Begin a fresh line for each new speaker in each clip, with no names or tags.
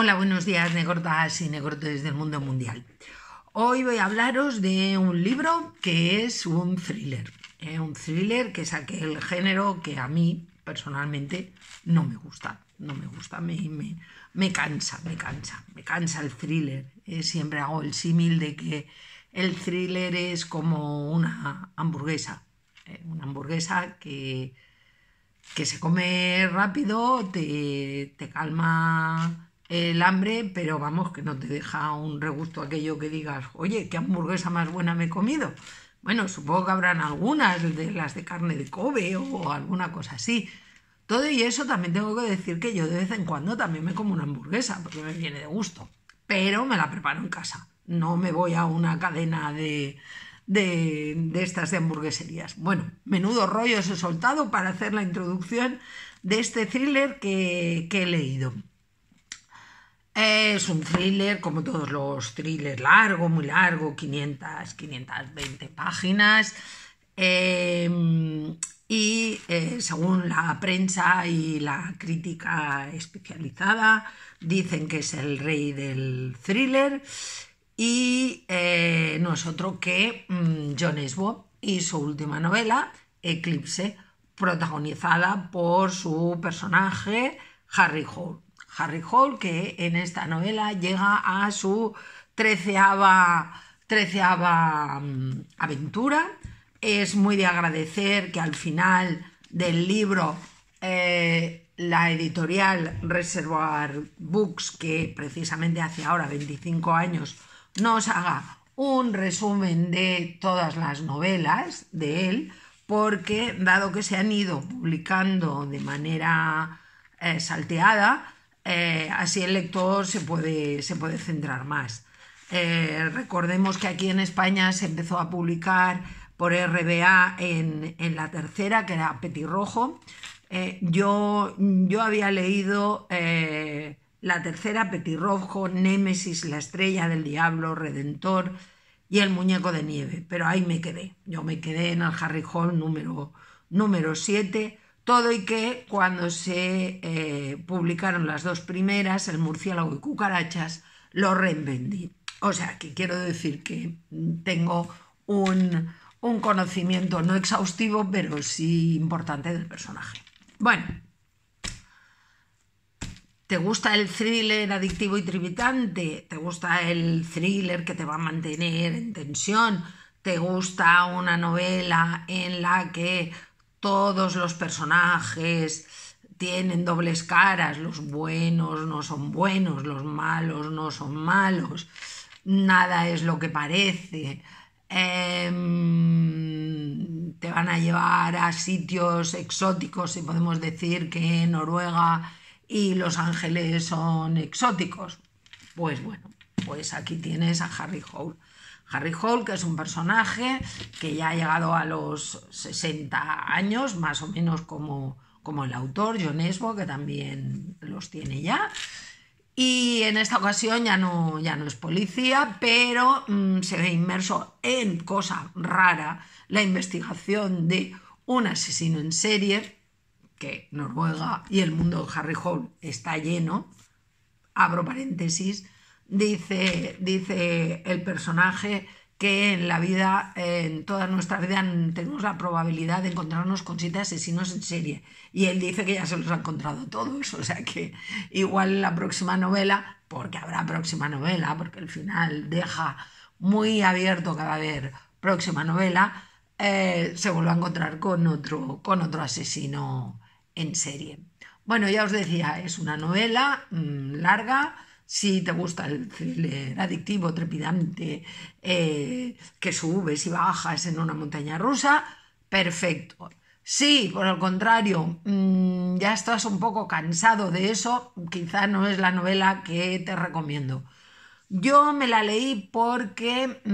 Hola, buenos días, Negrotas y Negrotes del mundo mundial. Hoy voy a hablaros de un libro que es un thriller. Eh, un thriller que es aquel género que a mí personalmente no me gusta. No me gusta, me, me, me cansa, me cansa, me cansa el thriller. Eh, siempre hago el símil de que el thriller es como una hamburguesa. Eh, una hamburguesa que, que se come rápido, te calma el hambre, pero vamos, que no te deja un regusto aquello que digas, oye, qué hamburguesa más buena me he comido. Bueno, supongo que habrán algunas de las de carne de Kobe o alguna cosa así. Todo y eso también tengo que decir que yo de vez en cuando también me como una hamburguesa, porque me viene de gusto. Pero me la preparo en casa. No me voy a una cadena de, de, estas de hamburgueserías. Bueno, menudo rollo os he soltado para hacer la introducción de este thriller que he leído. Es un thriller, como todos los thrillers, largo, muy largo, 500, 520 páginas. Em, y eh, según la prensa y la crítica especializada, dicen que es el rey del thriller y eh, no es otro que mm, John Esbo y su última novela, Eclipse, protagonizada por su personaje Harry Hole. Harry Hall, que en esta novela llega a su treceava, treceava mm, aventura. Es muy de agradecer que al final del libro eh, la editorial Reservoir Books, que precisamente hace ahora 25 años, nos haga un resumen de todas las novelas de él, porque dado que se han ido publicando de manera eh, salteada, eh, así el lector se puede, se puede centrar más. Eh, recordemos que aquí en España se empezó a publicar por RBA en, la tercera, que era Petirrojo. Eh, yo, había leído la tercera, Petirrojo, Némesis, la estrella del diablo, Redentor y el muñeco de nieve, pero ahí me quedé. Yo me quedé en el Harry Hall número 7, todo y que cuando se eh, publicaron las dos primeras, El murciélago y cucarachas, lo revendí. O sea, que quiero decir que tengo un, un conocimiento no exhaustivo, pero sí importante del personaje. Bueno, ¿Te gusta el thriller adictivo y trivitante? ¿Te gusta el thriller que te va a mantener en tensión? ¿Te gusta una novela en la que todos los personajes tienen dobles caras, los buenos no son buenos, los malos no son malos, nada es lo que parece. Em, te van a llevar a sitios exóticos, si podemos decir que Noruega y Los Ángeles son exóticos. Pues bueno, pues aquí tienes a Harry Hole Harry Hall, que es un personaje que ya ha llegado a los 60 años, más o menos como, el autor, John Esbo, que también los tiene ya. Y en esta ocasión ya no, ya no es policía, pero mm, se ve inmerso en cosa rara, la investigación de un asesino en serie, que Noruega y el mundo de Harry Hall está lleno, abro paréntesis, dice, dice el personaje que en la vida, en toda nuestra vida, tenemos la probabilidad de encontrarnos con siete asesinos en serie. Y él dice que ya se los ha encontrado todos, o sea que igual la próxima novela, porque habrá próxima novela, porque el final deja muy abierto Cada vez próxima novela, eh, se vuelve a encontrar con otro, asesino en serie. Bueno, ya os decía, es una novela mm, larga, si te gusta el adictivo, trepidante, eh, que subes y bajas en una montaña rusa, perfecto. Sí, por el contrario, mm, ya estás un poco cansado de eso, quizá no es la novela que te recomiendo. Yo me la leí porque mm,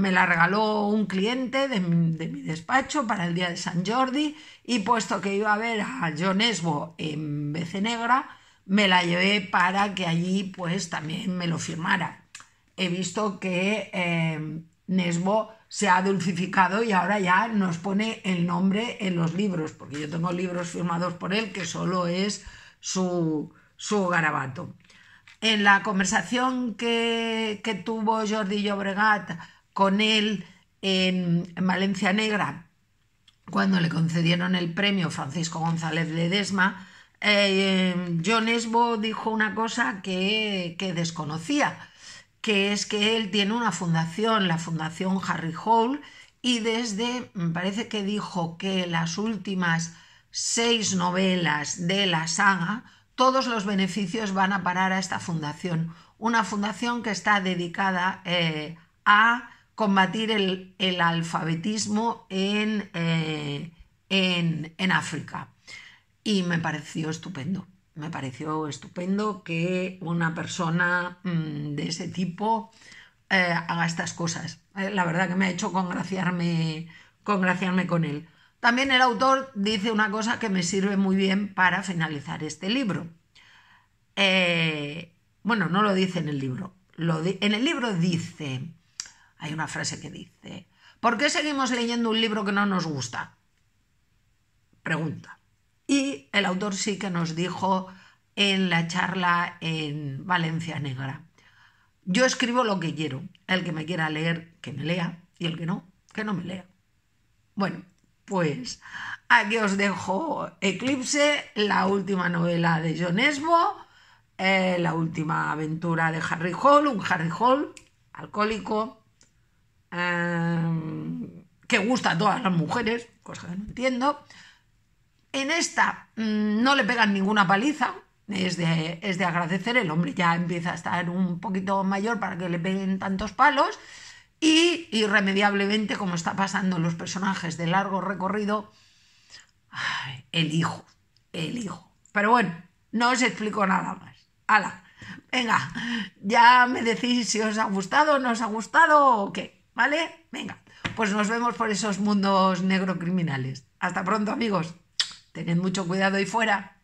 me la regaló un cliente de, de, mi despacho para el día de San Jordi y puesto que iba a ver a John Esbo en Becenegra, Negra, me la llevé para que allí pues también me lo firmara. He visto que eh, Nesbo se ha dulcificado y ahora ya nos pone el nombre en los libros, porque yo tengo libros firmados por él que solo es su, su garabato. En la conversación que, tuvo Jordi Llobregat con él en, en Valencia Negra, cuando le concedieron el premio Francisco González Ledesma, eh, John Esbo dijo una cosa que, desconocía, que es que él tiene una fundación, la Fundación Harry Hole, y desde, me parece que dijo que las últimas seis novelas de la saga, todos los beneficios van a parar a esta fundación. Una fundación que está dedicada eh, a combatir el, alfabetismo en eh, África y me pareció estupendo. Me pareció estupendo que una persona mm, de ese tipo eh, haga estas cosas. Eh, la verdad que me ha hecho congraciarme, congraciarme con él. También el autor dice una cosa que me sirve muy bien para finalizar este libro. Eh, bueno, no lo dice en el libro. Lo en el libro dice, hay una frase que dice, ¿por qué seguimos leyendo un libro que no nos gusta? Pregunta. Y el autor sí que nos dijo en la charla en Valencia Negra, yo escribo lo que quiero, el que me quiera leer, que me lea, y el que no, que no me lea. Bueno, pues aquí os dejo Eclipse, la última novela de John Esbo, eh, la última aventura de Harry Hall, un Harry Hall alcohólico, eh, que gusta a todas las mujeres, cosa que no entiendo. En esta mm, no le pegan ninguna paliza, es de, agradecer, el hombre ya empieza a estar un poquito mayor para que le peguen tantos palos y irremediablemente, como está pasando en los personajes de largo recorrido, el hijo, el hijo. Pero bueno, no os explico nada más. ¡Hala! Venga, ya me decís si os ha gustado, no os ha gustado o qué, ¿vale? Venga, pues nos vemos por esos mundos negro criminales. Hasta pronto, amigos. Tened mucho cuidado ahí fuera.